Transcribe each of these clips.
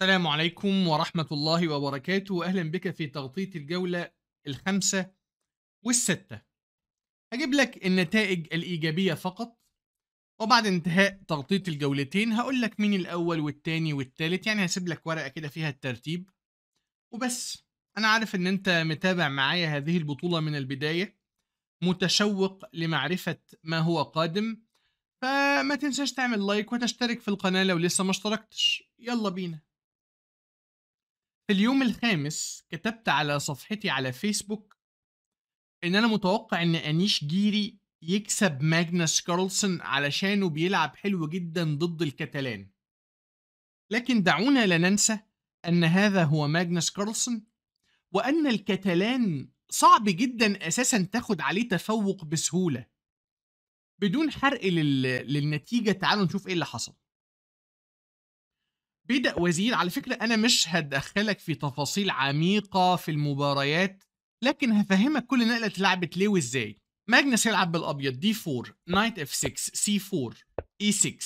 السلام عليكم ورحمة الله وبركاته أهلا بك في تغطية الجولة الخامسة والستة هجيب لك النتائج الإيجابية فقط وبعد انتهاء تغطية الجولتين هقول لك مين الأول والتاني والتالت يعني هسيب لك ورقة كده فيها الترتيب وبس أنا عارف إن أنت متابع معايا هذه البطولة من البداية متشوق لمعرفة ما هو قادم فما تنساش تعمل لايك وتشترك في القناة لو لسه ما اشتركتش يلا بينا في اليوم الخامس كتبت على صفحتي على فيسبوك ان انا متوقع ان انيش جيري يكسب ماجنس كارلسون علشانه بيلعب حلو جدا ضد الكتالان لكن دعونا لا ننسى ان هذا هو ماجنس كارلسون وان الكتالان صعب جدا اساسا تاخد عليه تفوق بسهوله بدون حرق لل... للنتيجه تعالوا نشوف ايه اللي حصل بدأ وزير على فكرة أنا مش هدخلك في تفاصيل عميقة في المباريات لكن هفهمك كل نقلة اتلعبت ليه وازاي ماجنس يلعب بالأبيض دي 4 نايت اف 6 سي 4 اي 6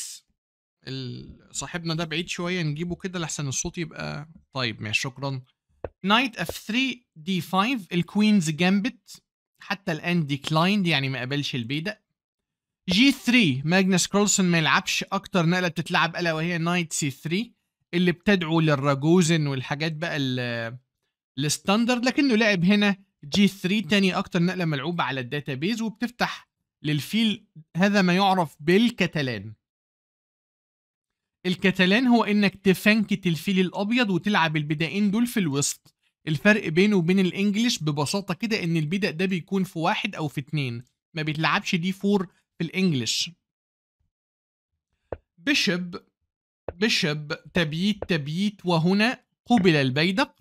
صاحبنا ده بعيد شوية نجيبه كده لحسن الصوت يبقى طيب ماشي شكرا نايت اف 3 دي 5 الكوينز جامبت حتى الآن ديكلايند يعني ما قبلش البيدق جي 3 ماجنس كارلسون ما يلعبش اكتر نقله بتتلعب الا وهي نايت سي 3 اللي بتدعو للراجوزن والحاجات بقى الستاندرد لكنه لعب هنا جي 3 تاني اكتر نقله ملعوبه على الداتا بيز وبتفتح للفيل هذا ما يعرف بالكتلان الكتلان هو انك تفنكت الفيل الابيض وتلعب البدائين دول في الوسط الفرق بينه وبين الانجليش ببساطه كده ان البدأ ده بيكون في واحد او في اتنين ما بيتلعبش دي فور في الانجليش بيشب بشب تبييت تبييت وهنا قُبل البيدق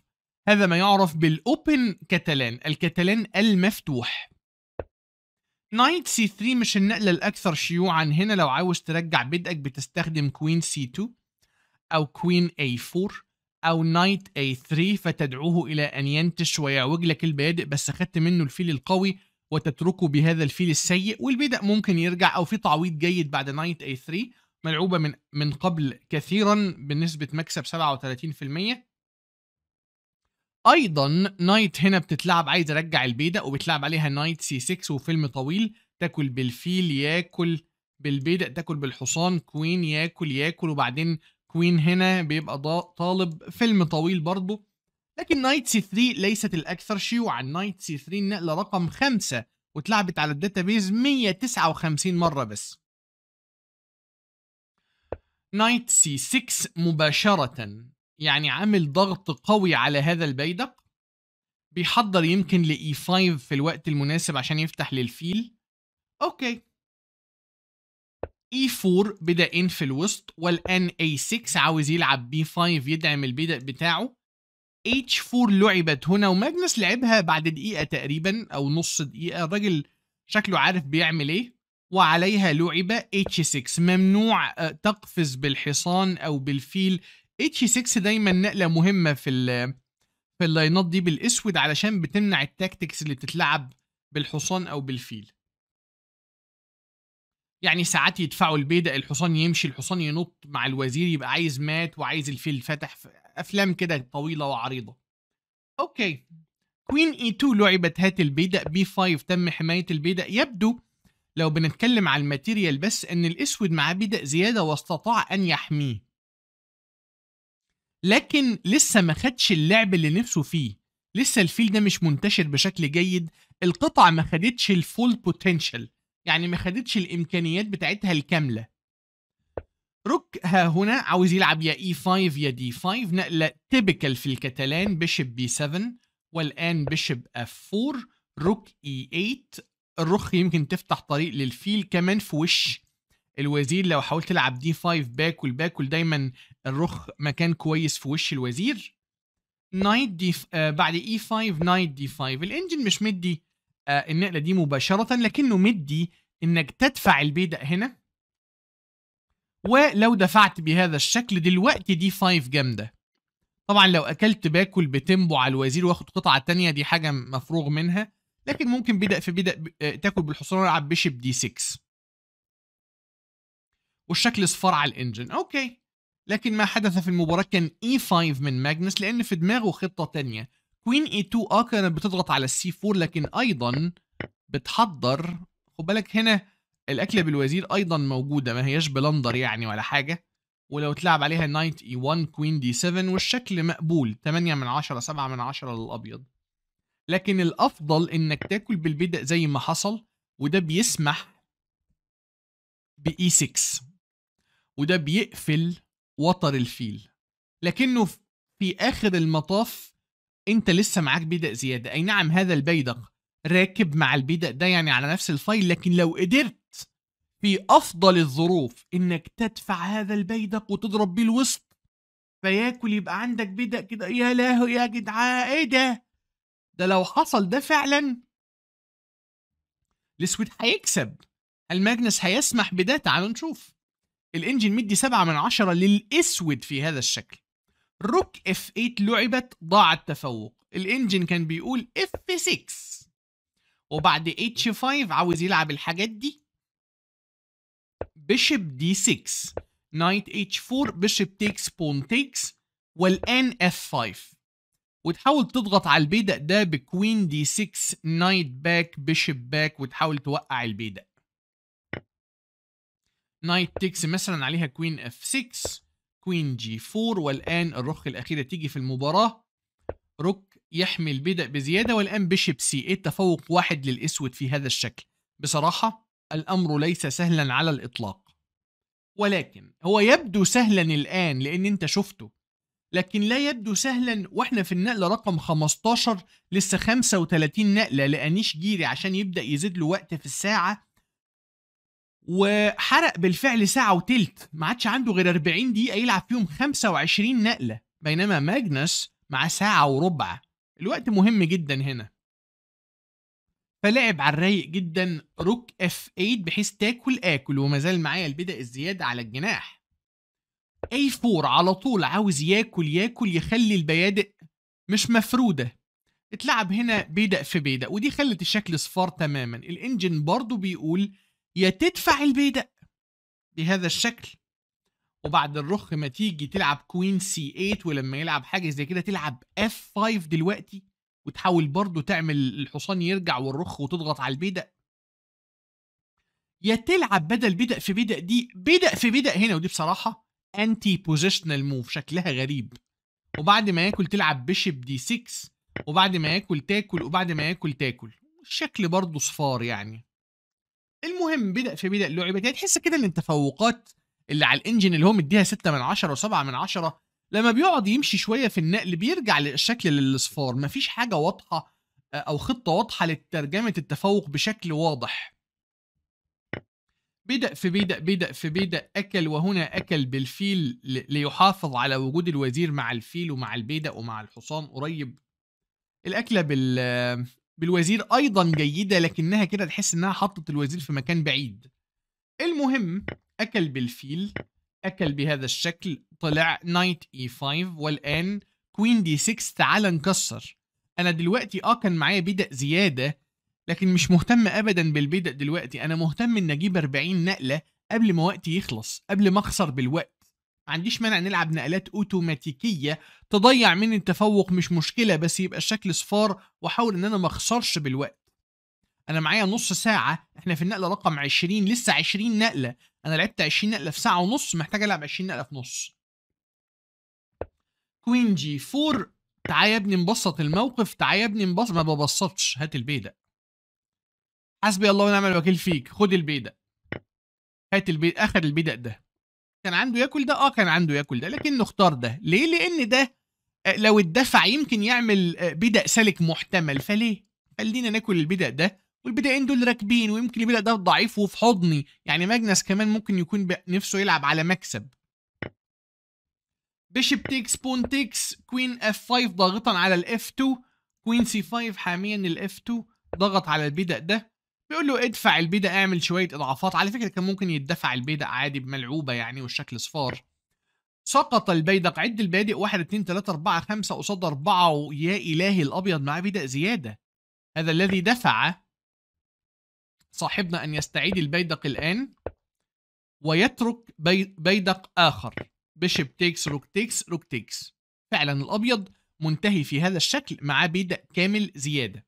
هذا ما يعرف بالأوبن كتلان الكتلان المفتوح نايت سي 3 مش النقلة الأكثر شيوعا هنا لو عاوز ترجع بدءك بتستخدم كوين سي 2 أو كوين اي 4 أو نايت اي 3 فتدعوه إلى أن ينتش ويعوج لك البادئ بس خدت منه الفيل القوي وتتركه بهذا الفيل السيء والبدأ ممكن يرجع أو في تعويض جيد بعد نايت اي 3 ملعوبه من من قبل كثيرا بنسبه مكسب 37% ايضا نايت هنا بتتلعب عايز ارجع البيدق وبتلعب عليها نايت سي 6 وفيلم طويل تاكل بالفيل ياكل بالبيدق تاكل بالحصان كوين ياكل ياكل وبعدين كوين هنا بيبقى طالب فيلم طويل برضه لكن نايت سي 3 ليست الاكثر شيوعا نايت سي 3 النقله رقم 5 واتلعبت على الداتابيز 159 مره بس نايت سي 6 مباشرة يعني عامل ضغط قوي على هذا البيدق بيحضر يمكن لإي 5 e في الوقت المناسب عشان يفتح للفيل أوكي e 4 بدا ان في الوسط والان a 6 عاوز يلعب b 5 يدعم البيدق بتاعه h 4 لعبت هنا وماجنس لعبها بعد دقيقه تقريبا او نص دقيقه الراجل شكله عارف بيعمل ايه وعليها لعب H6 ممنوع آه، تقفز بالحصان أو بالفيل H6 دايما نقلة مهمة في الـ في اللاينات دي بالاسود علشان بتمنع التاكتكس اللي بتتلعب بالحصان او بالفيل يعني ساعات يدفعوا البيدق الحصان يمشي الحصان ينط مع الوزير يبقى عايز مات وعايز الفيل فتح افلام كده طويله وعريضه اوكي كوين اي 2 لعبت هات البيدق بي 5 تم حمايه البيدق يبدو لو بنتكلم على الماتيريال بس ان الاسود معاه بدأ زياده واستطاع ان يحميه لكن لسه ما خدش اللعب اللي نفسه فيه لسه الفيل ده مش منتشر بشكل جيد القطع ما خدتش الفول بوتنشال يعني ما خدتش الامكانيات بتاعتها الكامله روك ها هنا عاوز يلعب يا اي e 5 يا دي 5 نقله تيبيكال في الكتالان بيشب بي 7 والان بيشب اف 4 روك اي e 8 الرخ يمكن تفتح طريق للفيل كمان في وش الوزير لو حاولت تلعب دي 5 باك والباك دايما الرخ مكان كويس في وش الوزير نايت دي ف... آه بعد اي 5 نايت دي 5 الانجن مش مدي آه النقله دي مباشره لكنه مدي انك تدفع البيدق هنا ولو دفعت بهذا الشكل دلوقتي دي 5 جامده طبعا لو اكلت باكل بتنبو على الوزير واخد قطعه تانية دي حاجه مفروغ منها لكن ممكن بدأ في بدأ آه، تاكل بالحصان العب بيشب دي 6 والشكل صفار على الانجن اوكي لكن ما حدث في المباراة كان اي e 5 من ماجنس لان في دماغه خطة تانية كوين اي 2 اه كانت بتضغط على السي 4 لكن ايضا بتحضر خد بالك هنا الاكله بالوزير ايضا موجوده ما هياش بلندر يعني ولا حاجه ولو اتلعب عليها نايت اي 1 كوين دي 7 والشكل مقبول 8 من 10 7 من 10 للابيض لكن الافضل انك تاكل بالبدء زي ما حصل وده بيسمح اي 6 e وده بيقفل وتر الفيل لكنه في اخر المطاف انت لسه معاك بدء زياده اي نعم هذا البيدق راكب مع البدء ده يعني على نفس الفايل لكن لو قدرت في افضل الظروف انك تدفع هذا البيدق وتضرب بيه الوسط فياكل يبقى عندك بدأ كده يا لهوي يا جدعان ايه ده ده لو حصل ده فعلا الاسود هيكسب هل ماجنس هيسمح بده تعالوا نشوف الانجن مدي سبعة من عشرة للاسود في هذا الشكل روك اف 8 لعبت ضاع التفوق الانجن كان بيقول اف 6 وبعد اتش 5 عاوز يلعب الحاجات دي بيشب دي 6 نايت اتش 4 بيشب تيكس بون تيكس والان اف 5 وتحاول تضغط على البيدق ده بكوين دي 6 نايت باك بيشب باك وتحاول توقع البيدق نايت تكس مثلا عليها كوين اف 6 كوين جي 4 والان الرخ الاخيره تيجي في المباراه روك يحمي البيدا بزياده والان بيشب سي ايه التفوق واحد للاسود في هذا الشكل بصراحه الامر ليس سهلا على الاطلاق ولكن هو يبدو سهلا الان لان انت شفته لكن لا يبدو سهلا واحنا في النقله رقم 15 لسه 35 نقله لانيش جيري عشان يبدا يزيد له وقت في الساعه وحرق بالفعل ساعه وتلت ما عادش عنده غير 40 دقيقه يلعب فيهم 25 نقله بينما ماجنس مع ساعه وربع الوقت مهم جدا هنا فلعب على الرايق جدا روك اف 8 بحيث تاكل اكل وما زال معايا البدا الزياده على الجناح اي فور على طول عاوز ياكل ياكل يخلي البيادق مش مفروده اتلعب هنا بيدق في بيدق ودي خلت الشكل صفار تماما الانجن برضو بيقول يا تدفع البيدق بهذا الشكل وبعد الرخ ما تيجي تلعب كوين سي 8 ولما يلعب حاجه زي كده تلعب اف 5 دلوقتي وتحاول برضو تعمل الحصان يرجع والرخ وتضغط على البيدق يا تلعب بدل بيدق في بيدق دي بيدق في بيدق هنا ودي بصراحة انتي بوزيشنال موف شكلها غريب وبعد ما ياكل تلعب بيشب دي 6 وبعد ما ياكل تاكل وبعد ما ياكل تاكل الشكل برضه صفار يعني المهم بدا في بدا اللعبه كده تحس كده ان التفوقات اللي على الانجن اللي هو مديها 6 من 10 و7 من 10 لما بيقعد يمشي شويه في النقل بيرجع للشكل للصفار مفيش حاجه واضحه او خطه واضحه لترجمه التفوق بشكل واضح بدأ في بدأ بدأ في بدأ أكل وهنا أكل بالفيل ليحافظ على وجود الوزير مع الفيل ومع البيدق ومع الحصان قريب الأكلة بال بالوزير أيضا جيدة لكنها كده تحس إنها حطت الوزير في مكان بعيد المهم أكل بالفيل أكل بهذا الشكل طلع نايت اي 5 والآن كوين دي 6 تعال نكسر أنا دلوقتي أه كان معايا بدأ زيادة لكن مش مهتم ابدا بالبدء دلوقتي انا مهتم ان اجيب 40 نقله قبل ما وقتي يخلص قبل ما اخسر بالوقت ما عنديش مانع نلعب نقلات اوتوماتيكيه تضيع مني التفوق مش مشكله بس يبقى الشكل صفار واحاول ان انا ما اخسرش بالوقت انا معايا نص ساعه احنا في النقله رقم 20 لسه 20 نقله انا لعبت 20 نقله في ساعه ونص محتاج العب 20 نقله في نص كوين جي 4 تعالى يا ابني نبسط الموقف تعالى يا ابني نبسط ما ببسطش هات البيدق حسبي الله ونعم الوكيل فيك خد البيدق هات البيدق اخد البيدق ده كان عنده ياكل ده اه كان عنده ياكل ده لكنه اختار ده ليه لان ده آه، لو اتدفع يمكن يعمل آه، بدأ سالك محتمل فليه خلينا ناكل البدأ ده والبدأين دول راكبين ويمكن البدأ ده ضعيف وفي حضني يعني ماجنس كمان ممكن يكون نفسه يلعب على مكسب بيشب تيكس بون تيكس كوين اف 5 ضاغطا على الاف 2 كوين سي 5 حاميا الاف 2 ضغط على البدأ ده بيقول له ادفع البيدق اعمل شويه اضعافات على فكره كان ممكن يدفع البيدق عادي بملعوبه يعني والشكل صفار سقط البيدق عد البادئ 1 2 3 4 5 قصاد 4 ويا الهي الابيض معاه بيدق زياده هذا الذي دفع صاحبنا ان يستعيد البيدق الان ويترك بيدق اخر بيشب تيكس روك تيكس روك تيكس فعلا الابيض منتهي في هذا الشكل معاه بيدق كامل زياده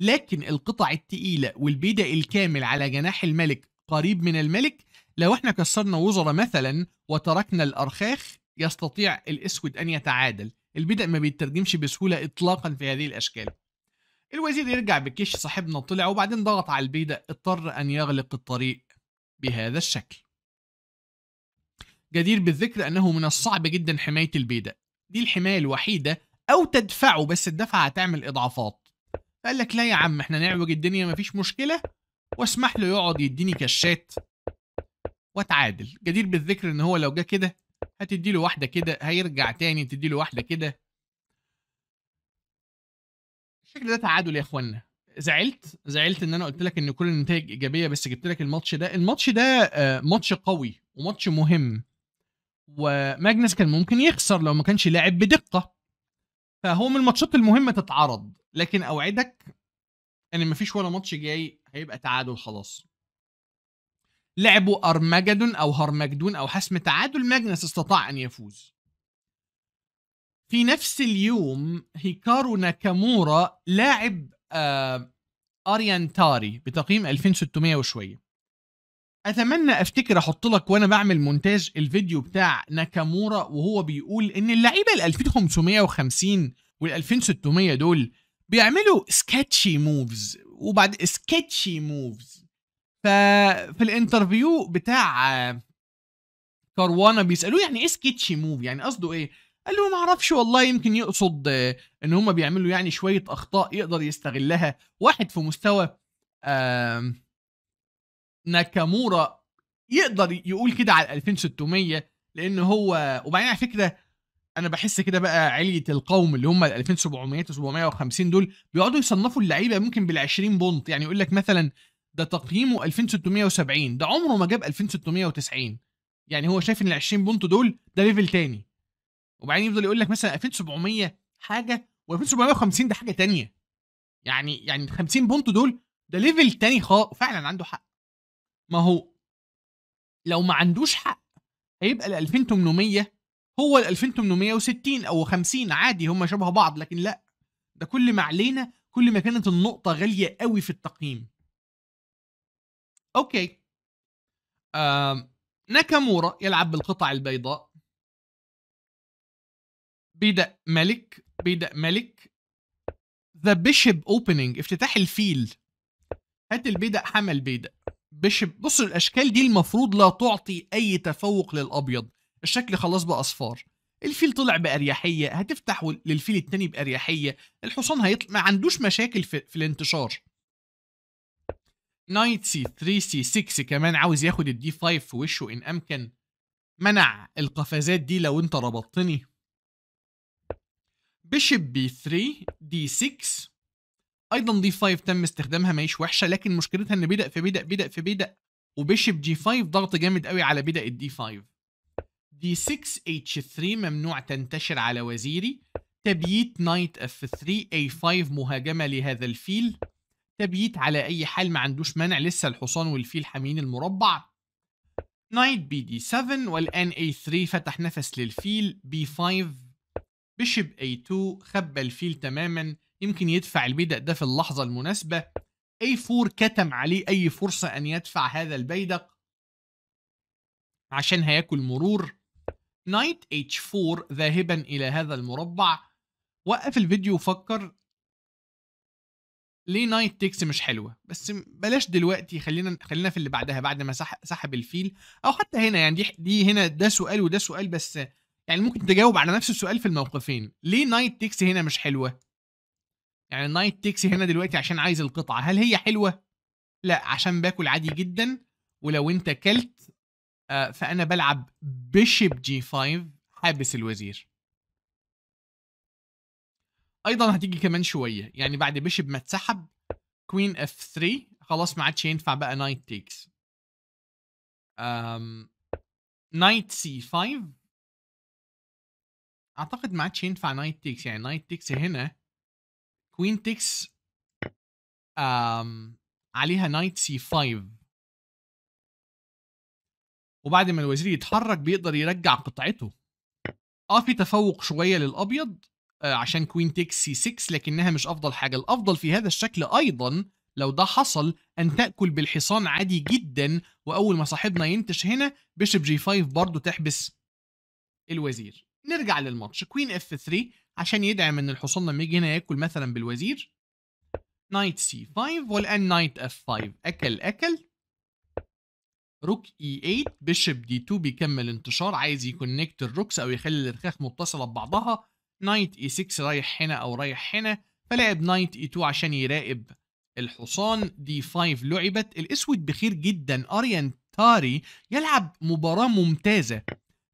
لكن القطع التقيلة والبيدق الكامل على جناح الملك قريب من الملك لو احنا كسرنا وزرة مثلا وتركنا الأرخاخ يستطيع الأسود أن يتعادل البدء ما بيترجمش بسهولة إطلاقا في هذه الأشكال الوزير يرجع بكيش صاحبنا طلع وبعدين ضغط على البيدا اضطر أن يغلق الطريق بهذا الشكل جدير بالذكر أنه من الصعب جدا حماية البيدا دي الحماية الوحيدة أو تدفعه بس الدفعة هتعمل إضعافات فقال لك لا يا عم احنا نعوج الدنيا مفيش مشكله واسمح له يقعد يديني كشات واتعادل جدير بالذكر ان هو لو جه كده هتدي له واحده كده هيرجع تاني تدي له واحده كده الشكل ده تعادل يا اخوانا زعلت زعلت ان انا قلت لك ان كل النتائج ايجابيه بس جبت لك الماتش ده الماتش ده آه، ماتش قوي وماتش مهم وماجنس كان ممكن يخسر لو ما كانش لاعب بدقه فهو من الماتشات المهمه تتعرض لكن اوعدك ان مفيش ولا ماتش جاي هيبقى تعادل خلاص لعبوا ارمجدون او هرمجدون او حسم تعادل ماجنس استطاع ان يفوز في نفس اليوم هيكارو ناكامورا لاعب آه اريان تاري بتقييم 2600 وشويه اتمنى افتكر احط لك وانا بعمل مونتاج الفيديو بتاع ناكامورا وهو بيقول ان اللعيبه ال 2550 وال 2600 دول بيعملوا سكتشي موفز وبعد سكتشي موفز ففي الانترفيو بتاع كاروانا بيسالوه يعني ايه سكتشي موف يعني قصده ايه قال له ما اعرفش والله يمكن يقصد ان هم بيعملوا يعني شويه اخطاء يقدر يستغلها واحد في مستوى آه ناكامورا يقدر يقول كده على 2600 لان هو وبعدين على فكره انا بحس كده بقى عليه القوم اللي هم ال 2700 و750 دول بيقعدوا يصنفوا اللعيبه ممكن بال 20 بونت يعني يقول لك مثلا ده تقييمه 2670 ده عمره ما جاب 2690 يعني هو شايف ان ال 20 بونت دول ده ليفل تاني وبعدين يفضل يقول لك مثلا 2700 حاجه و2750 ده حاجه تانية يعني يعني 50 بونت دول ده ليفل تاني خالص فعلا عنده حق ما هو لو ما عندوش حق هيبقى ال 2800 هو ال 2860 او 50 عادي هم شبه بعض لكن لا ده كل ما علينا كل ما كانت النقطه غاليه قوي في التقييم اوكي آه ناكامورا يلعب بالقطع البيضاء بيدق ملك بيدق ملك ذا بيشب اوبننج افتتاح الفيل هات البيدق حمل بيدق بش بص الاشكال دي المفروض لا تعطي اي تفوق للابيض الشكل خلاص بقى اصفار الفيل طلع باريحيه هتفتح للفيل التاني باريحيه الحصان هيطلع ما عندوش مشاكل في, في الانتشار نايت سي 3 سي 6 كمان عاوز ياخد الدي 5 في وشه ان امكن منع القفزات دي لو انت ربطتني بيشب بي 3 دي 6 ايضا دي 5 تم استخدامها هيش وحشه لكن مشكلتها ان بدأ في بدأ بدأ في بدأ وبيشب جي 5 ضغط جامد قوي على بدأ الدي 5 دي 6 اتش 3 ممنوع تنتشر على وزيري تبييت نايت اف 3 اي 5 مهاجمه لهذا الفيل تبييت على اي حال ما عندوش مانع لسه الحصان والفيل حامين المربع نايت بي دي 7 والان اي 3 فتح نفس للفيل بي 5 بيشب اي 2 خبى الفيل تماما يمكن يدفع البيدق ده في اللحظة المناسبة اي فور كتم عليه اي فرصة ان يدفع هذا البيدق عشان هياكل مرور نايت h4 ذاهبا الى هذا المربع وقف الفيديو وفكر ليه نايت تكس مش حلوه بس بلاش دلوقتي خلينا خلينا في اللي بعدها بعد ما سحب الفيل او حتى هنا يعني دي دي هنا ده سؤال وده سؤال بس يعني ممكن تجاوب على نفس السؤال في الموقفين ليه نايت تكس هنا مش حلوه يعني النايت تاكسي هنا دلوقتي عشان عايز القطعه هل هي حلوه لا عشان باكل عادي جدا ولو انت كلت آه فانا بلعب بيشب جي 5 حابس الوزير ايضا هتيجي كمان شويه يعني بعد بيشب ما اتسحب كوين اف 3 خلاص ما عادش ينفع بقى نايت تيكس أم... نايت سي 5 اعتقد ما عادش ينفع نايت تيكس يعني نايت تيكس هنا كوين تكس um, عليها نايت سي 5 وبعد ما الوزير يتحرك بيقدر يرجع قطعته اه في تفوق شويه للابيض آه، عشان كوين تكس سي 6 لكنها مش افضل حاجه الافضل في هذا الشكل ايضا لو ده حصل ان تاكل بالحصان عادي جدا واول ما صاحبنا ينتش هنا بيشب جي 5 برضه تحبس الوزير نرجع للماتش كوين اف 3 عشان يدعم ان الحصان لما يجي هنا ياكل مثلا بالوزير نايت سي 5 والان نايت اف 5 اكل اكل روك اي 8 بيشب دي 2 بيكمل انتشار عايز يكونكت الروكس او يخلي الرخاخ متصله ببعضها نايت اي 6 رايح هنا او رايح هنا فلعب نايت اي 2 عشان يراقب الحصان دي 5 لعبت الاسود بخير جدا اريان تاري يلعب مباراه ممتازه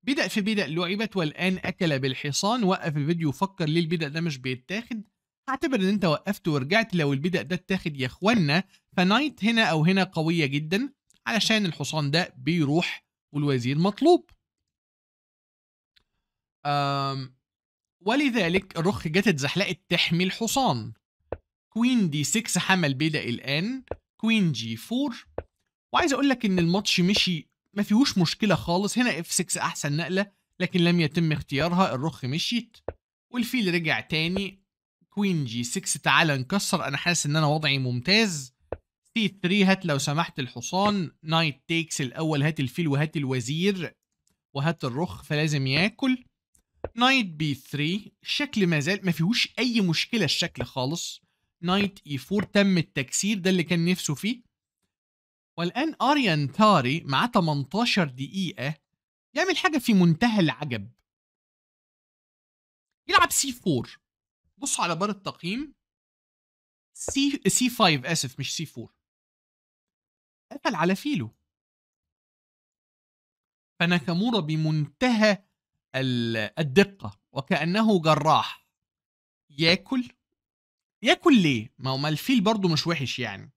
بدأ في بدأ لعبت والآن أكل بالحصان وقف الفيديو فكر ليه البدأ ده مش بيتاخد هعتبر ان انت وقفت ورجعت لو البدأ ده اتاخد يا اخوانا فنايت هنا او هنا قوية جدا علشان الحصان ده بيروح والوزير مطلوب أم ولذلك الرخ جت اتزحلقت تحمي الحصان كوين دي 6 حمل بدأ الان كوين جي 4 وعايز اقول لك ان الماتش مشي ما فيهوش مشكلة خالص هنا اف 6 أحسن نقلة لكن لم يتم اختيارها الرخ مشيت والفيل رجع تاني كوين جي 6 تعالى نكسر أنا حاسس إن أنا وضعي ممتاز سي 3 هات لو سمحت الحصان نايت تيكس الأول هات الفيل وهات الوزير وهات الرخ فلازم ياكل نايت بي 3 الشكل ما زال ما فيهوش أي مشكلة الشكل خالص نايت اي 4 تم التكسير ده اللي كان نفسه فيه والآن أريان تاري معاه 18 دقيقة يعمل حاجة في منتهى العجب يلعب سي 4 بص على بار التقييم سي سي 5 اسف مش سي 4 قفل على فيلو فناكامورا بمنتهى الدقة وكأنه جراح ياكل ياكل ليه؟ ما هو الفيل برضه مش وحش يعني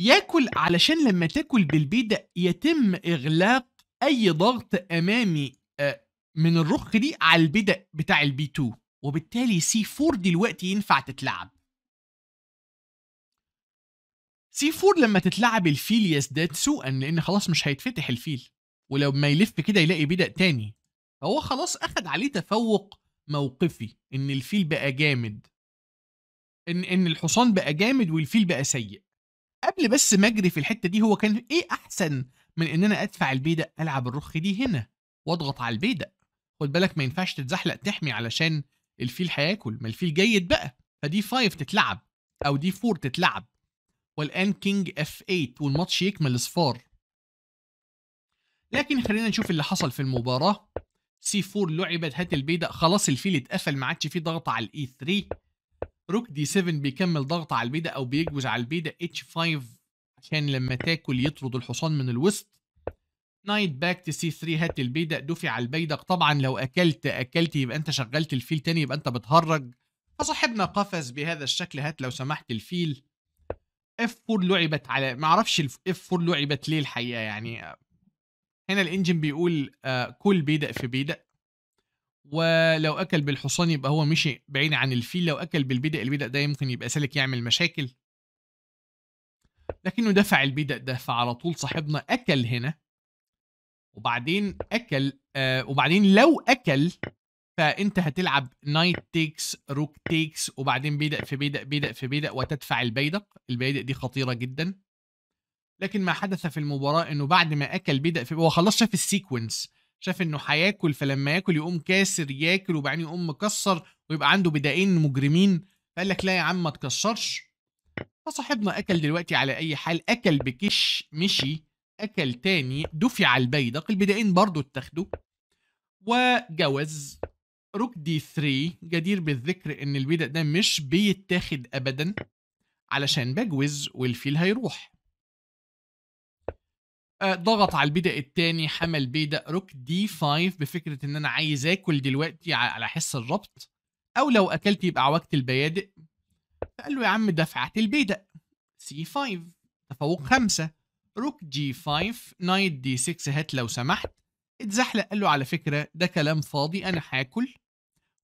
ياكل علشان لما تاكل بالبيض يتم اغلاق اي ضغط امامي آه، من الرخ دي على البدا بتاع البي 2 وبالتالي سي 4 دلوقتي ينفع تتلعب سي 4 لما تتلعب الفيل يزداد سوءا لان خلاص مش هيتفتح الفيل ولو ما يلف كده يلاقي بدأ تاني فهو خلاص اخد عليه تفوق موقفي ان الفيل بقى جامد ان ان الحصان بقى جامد والفيل بقى سيء قبل بس ما اجري في الحته دي هو كان ايه احسن من ان انا ادفع البيدق العب الرخ دي هنا واضغط على البيدق خد بالك ما ينفعش تتزحلق تحمي علشان الفيل هياكل ما الفيل جيد بقى فدي 5 تتلعب او دي 4 تتلعب والان كينج اف 8 والماتش يكمل صفار لكن خلينا نشوف اللي حصل في المباراه سي 4 لعبت هات البيدق خلاص الفيل اتقفل ما عادش فيه ضغط على الاي 3 e روك دي 7 بيكمل ضغط على البيدا او بيجوز على البيدا اتش 5 عشان لما تاكل يطرد الحصان من الوسط نايت باك تو سي 3 هات البيدا دفع البيدق طبعا لو اكلت اكلت يبقى انت شغلت الفيل تاني يبقى انت بتهرج فصاحبنا قفز بهذا الشكل هات لو سمحت الفيل اف 4 لعبت على ما اعرفش اف 4 لعبت ليه الحقيقه يعني هنا الانجن بيقول آه، كل بيدق في بيدق ولو اكل بالحصان يبقى هو مشي بعيد عن الفيل لو اكل بالبدأ البدأ ده يمكن يبقى سالك يعمل مشاكل لكنه دفع البدأ ده فعلى طول صاحبنا اكل هنا وبعدين اكل آه وبعدين لو اكل فانت هتلعب نايت تيكس روك تيكس وبعدين بيدق في بيدق بيدق في بيدق وتدفع البيدق البيدق دي خطيره جدا لكن ما حدث في المباراه انه بعد ما اكل بيدق في هو خلاص شاف السيكونس شاف انه هياكل فلما ياكل يقوم كاسر ياكل وبعدين يقوم مكسر ويبقى عنده بدائين مجرمين فقال لك لا يا عم ما تكسرش فصاحبنا اكل دلوقتي على اي حال اكل بكش مشي اكل تاني دفع البيدق البدائين برضو اتاخدوا وجوز ركدي 3 جدير بالذكر ان البيدق ده مش بيتاخد ابدا علشان بجوز والفيل هيروح آه، ضغط على البيدق التاني حمل بيدق روك دي 5 بفكره ان انا عايز اكل دلوقتي على حس الربط او لو اكلت يبقى عوجت البيادق فقال له يا عم دفعت البيدق سي 5 تفوق خمسة روك جي 5 نايت دي 6 هات لو سمحت اتزحلق قال له على فكره ده كلام فاضي انا هاكل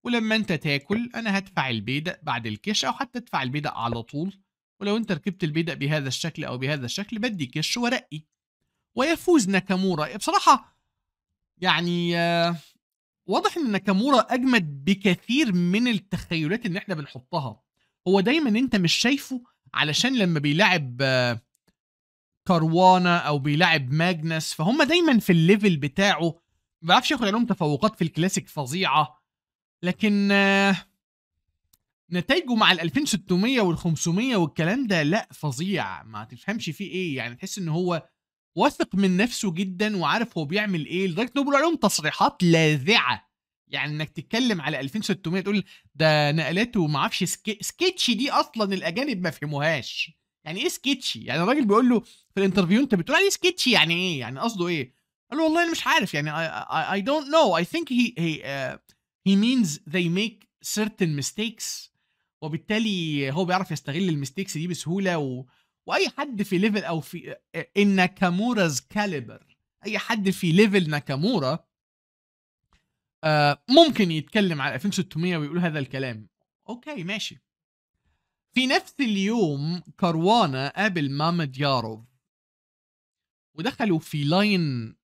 ولما انت تاكل انا هدفع البيدق بعد الكش او حتى ادفع البيدق على طول ولو انت ركبت البيدق بهذا الشكل او بهذا الشكل بدي كش ورقي ويفوز ناكامورا بصراحه يعني آه، واضح ان ناكامورا اجمد بكثير من التخيلات اللي احنا بنحطها هو دايما انت مش شايفه علشان لما بيلعب آه، كاروانا او بيلعب ماجنس فهم دايما في الليفل بتاعه ما بيعرفش ياخد عليهم تفوقات في الكلاسيك فظيعه لكن آه، نتائجه مع ال 2600 وال 500 والكلام ده لا فظيع ما تفهمش فيه ايه يعني تحس ان هو واثق من نفسه جدا وعارف هو بيعمل ايه لدرجه انه بيقولوا عليهم تصريحات لاذعه يعني انك تتكلم على 2600 تقول ده نقلات وما اعرفش سكي... دي اصلا الاجانب ما فهموهاش يعني ايه سكتشي يعني الراجل بيقول له في الانترفيو انت بتقول عليه سكتشي يعني ايه يعني قصده ايه قال له والله انا مش عارف يعني اي دونت نو اي ثينك هي هي هي مينز ذي ميك سيرتن ميستيكس وبالتالي هو بيعرف يستغل المستيكس دي بسهوله و... واي حد في ليفل او في ان ناكاموراز كاليبر اي حد في ليفل ناكامورا آه، ممكن يتكلم على 2600 ويقول هذا الكلام اوكي ماشي في نفس اليوم كروانا قابل مامد ياروف ودخلوا في لاين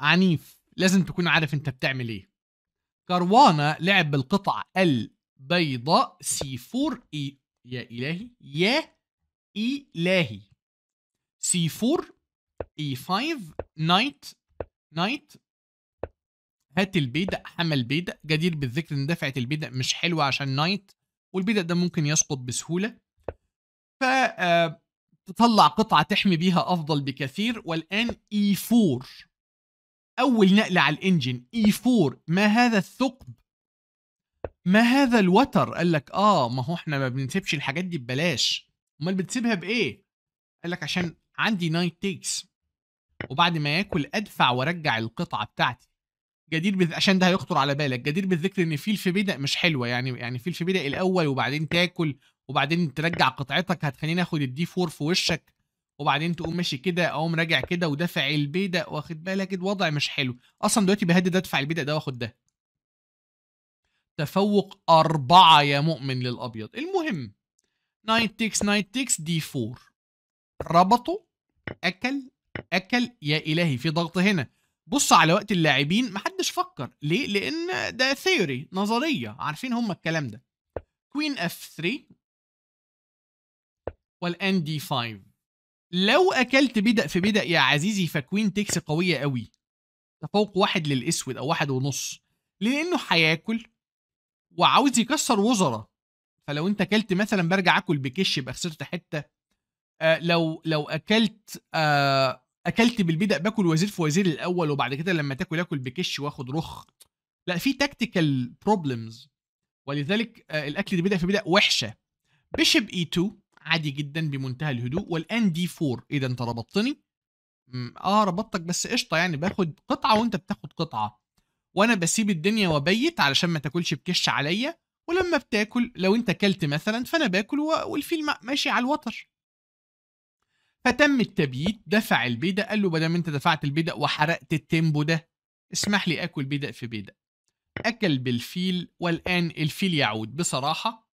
عنيف لازم تكون عارف انت بتعمل ايه كروانا لعب بالقطع البيضاء سي 4 اي يا الهي يا إلهي C4 E5 نايت نايت هات البيدق حمل بيدق جدير بالذكر ان دفعة البيدق مش حلوة عشان نايت والبيدق ده ممكن يسقط بسهولة ف آه، تطلع قطعة تحمي بيها أفضل بكثير والآن E4 أول نقلة على الإنجن E4 ما هذا الثقب ما هذا الوتر قال لك آه ما هو إحنا ما بنسيبش الحاجات دي ببلاش امال بتسيبها بايه قال لك عشان عندي نايت تيكس وبعد ما ياكل ادفع وارجع القطعه بتاعتي جدير بذ... عشان ده هيخطر على بالك جدير بالذكر ان في الفبيدة مش حلوه يعني يعني في الفبيدة الاول وبعدين تاكل وبعدين ترجع قطعتك هتخليني اخد الدي 4 في وشك وبعدين تقوم ماشي كده اقوم راجع كده ودافع البيدا واخد بالك الوضع مش حلو اصلا دلوقتي بهدد ادفع البيدا ده واخد ده تفوق أربعة يا مؤمن للأبيض المهم 9 تكس 9 تكس دي 4 ربطه اكل اكل يا الهي في ضغط هنا بص على وقت اللاعبين محدش فكر ليه لان ده ثيوري نظريه عارفين هم الكلام ده كوين اف 3 والان دي 5 لو اكلت بدأ في بدأ يا عزيزي فكوين تكس قويه قوي تفوق واحد للاسود او واحد ونص لانه هياكل وعاوز يكسر وزراء فلو انت اكلت مثلا برجع اكل بكش يبقى خسرت حته آه لو لو اكلت آه اكلت بالبدأ باكل وزير في وزير الاول وبعد كده لما تاكل اكل بكش واخد رخ لا في تاكتيكال بروبلمز ولذلك آه الاكل ده بدا في بدا وحشه بيشب اي 2 عادي جدا بمنتهى الهدوء والان دي 4 ايه ده انت ربطتني اه ربطتك بس قشطه يعني باخد قطعه وانت بتاخد قطعه وانا بسيب الدنيا وبيت علشان ما تاكلش بكش عليا ولما بتاكل لو انت كلت مثلا فانا باكل والفيل ماشي على الوتر فتم التبييت دفع البيدق قال له بدل ما انت دفعت البيدق وحرقت التيمبو ده اسمح لي اكل بيدق في بيدق اكل بالفيل والان الفيل يعود بصراحه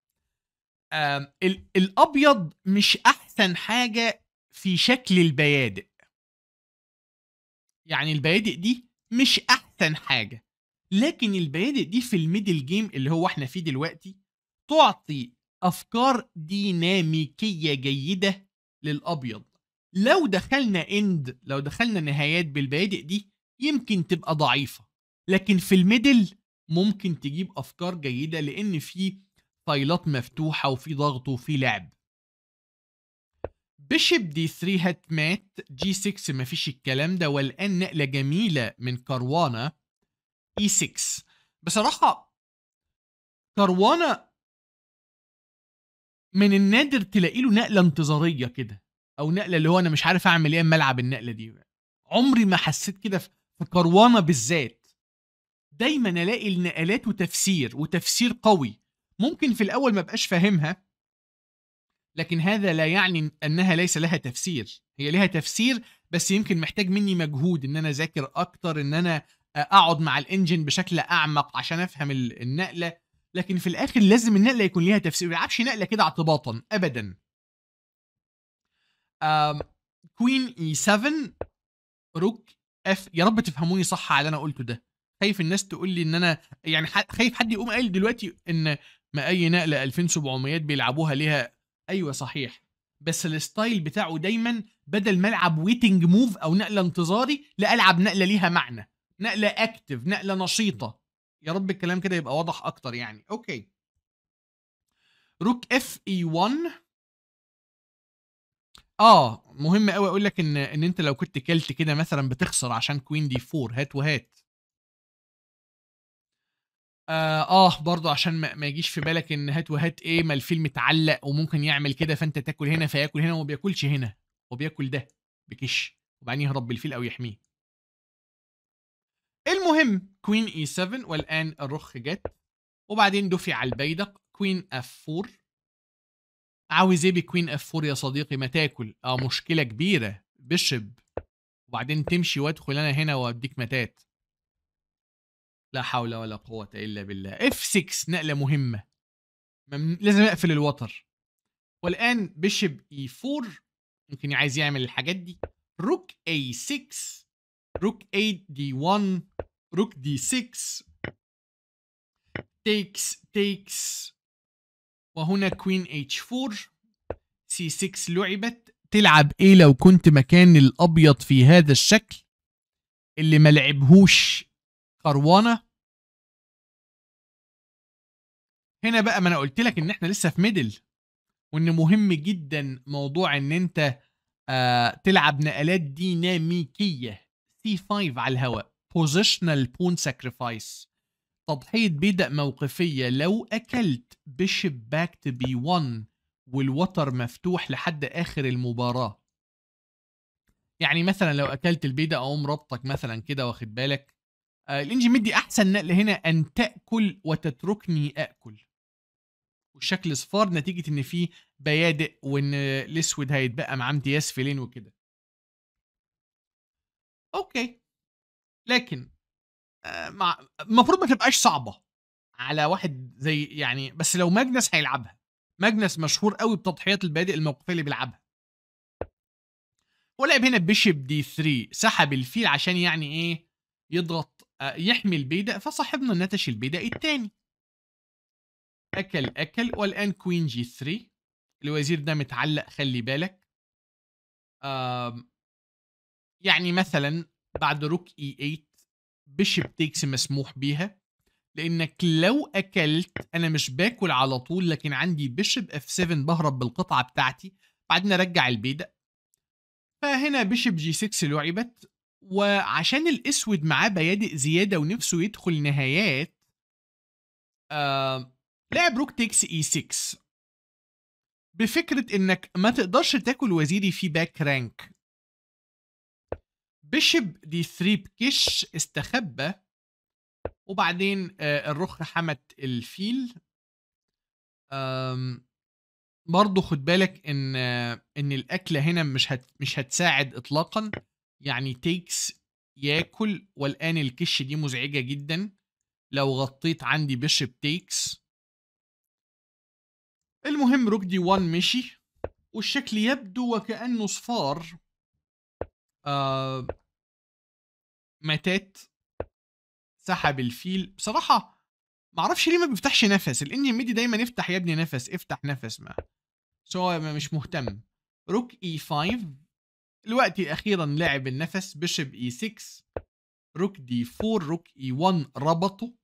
الابيض مش احسن حاجه في شكل البيادق يعني البيادق دي مش احسن حاجه لكن البيادق دي في الميدل جيم اللي هو احنا فيه دلوقتي تعطي افكار ديناميكيه جيده للابيض لو دخلنا اند لو دخلنا نهايات بالبادئ دي يمكن تبقى ضعيفه لكن في الميدل ممكن تجيب افكار جيده لان في فايلات مفتوحه وفي ضغط وفي لعب بيشب دي 3 هات مات جي 6 مفيش الكلام ده والان نقله جميله من كاروانا اي e 6 بصراحه كروانا من النادر تلاقي له نقله انتظاريه كده او نقله اللي هو انا مش عارف اعمل ايه اما العب النقله دي عمري ما حسيت كده في كروانا بالذات دايما الاقي النقلات وتفسير وتفسير قوي ممكن في الاول ما بقاش فاهمها لكن هذا لا يعني انها ليس لها تفسير هي لها تفسير بس يمكن محتاج مني مجهود ان انا اذاكر اكتر ان انا اقعد مع الانجن بشكل اعمق عشان افهم النقله لكن في الاخر لازم النقله يكون ليها تفسير ما يلعبش نقله كده اعتباطا ابدا كوين اي 7 روك اف يا رب تفهموني صح على اللي انا قلته ده خايف الناس تقول لي ان انا يعني خايف حد يقوم قايل دلوقتي ان ما اي نقله 2700 بيلعبوها ليها ايوه صحيح بس الستايل بتاعه دايما بدل ما العب ويتنج موف او نقله انتظاري لا العب نقله ليها معنى نقله اكتف نقله نشيطه يا رب الكلام كده يبقى واضح اكتر يعني اوكي روك اف اي 1 اه مهم قوي اقول لك ان ان انت لو كنت كلت كده مثلا بتخسر عشان كوين دي 4 هات وهات آه،, آه, برضو عشان ما, ما يجيش في بالك ان هات وهات ايه ما الفيلم اتعلق وممكن يعمل كده فانت تاكل هنا فياكل هنا وما بياكلش هنا وبياكل ده بكش وبعدين يهرب بالفيل او يحميه المهم كوين اي 7 والان الرخ جت وبعدين دفع البيدق كوين اف 4 عاوز ايه بكوين اف 4 يا صديقي ما تاكل اه مشكله كبيره بشب وبعدين تمشي وادخل انا هنا واديك متات لا حول ولا قوه الا بالله اف 6 نقله مهمه لازم اقفل الوتر والان بشب اي 4 يمكن عايز يعمل الحاجات دي روك اي 6 روك 8 دي 1 روك دي 6 تيكس تيكس وهنا كوين اتش 4 سي 6 لعبت تلعب ايه لو كنت مكان الابيض في هذا الشكل اللي ما لعبهوش قروانه هنا بقى ما انا قلت لك ان احنا لسه في ميدل وان مهم جدا موضوع ان انت آه تلعب نقلات ديناميكيه سي 5 على الهواء بوزيشنال بون ساكريفايس تضحية بدق موقفية لو أكلت بيشب باك تو بي 1 والوتر مفتوح لحد آخر المباراة يعني مثلا لو أكلت البيدق أقوم ربطك مثلا كده واخد بالك آه الإنجي مدي أحسن نقل هنا أن تأكل وتتركني أكل والشكل صفار نتيجة إن فيه بيادق وإن الأسود هيتبقى مع امتياز فيلين وكده أوكي لكن مع المفروض ما تبقاش صعبه على واحد زي يعني بس لو ماجنس هيلعبها ماجنس مشهور قوي بتضحيات البادئ الموقفيه اللي بيلعبها ولعب هنا بيشب دي 3 سحب الفيل عشان يعني ايه يضغط يحمي البيدق فصاحبنا نتش البيدق الثاني اكل اكل والان كوين جي 3 الوزير ده متعلق خلي بالك آمم، يعني مثلا بعد روك اي 8 بشب تيكس مسموح بيها لانك لو اكلت انا مش باكل على طول لكن عندي بشب اف 7 بهرب بالقطعه بتاعتي بعدين ارجع البيدا فهنا بشب جي 6 لعبت وعشان الاسود معاه بيادق زياده ونفسه يدخل نهايات آه لعب روك تيكس اي 6 بفكره انك ما تقدرش تاكل وزيري في باك رانك بيشب دي 3 بكش استخبى وبعدين آه، الرخ حمت الفيل برضو خد بالك ان آه، ان الاكله هنا مش هت مش هتساعد اطلاقا يعني تيكس ياكل والان الكش دي مزعجه جدا لو غطيت عندي بيشب تيكس المهم دي 1 مشي والشكل يبدو وكانه صفار آه ماتات سحب الفيل بصراحه ما اعرفش ليه ما بيفتحش نفس الانجن ميدي دايما افتح يا ابني نفس افتح نفس ما سو هو مش مهتم روك اي e 5 دلوقتي اخيرا لعب النفس بشب اي 6 روك دي 4 روك اي e 1 ربطه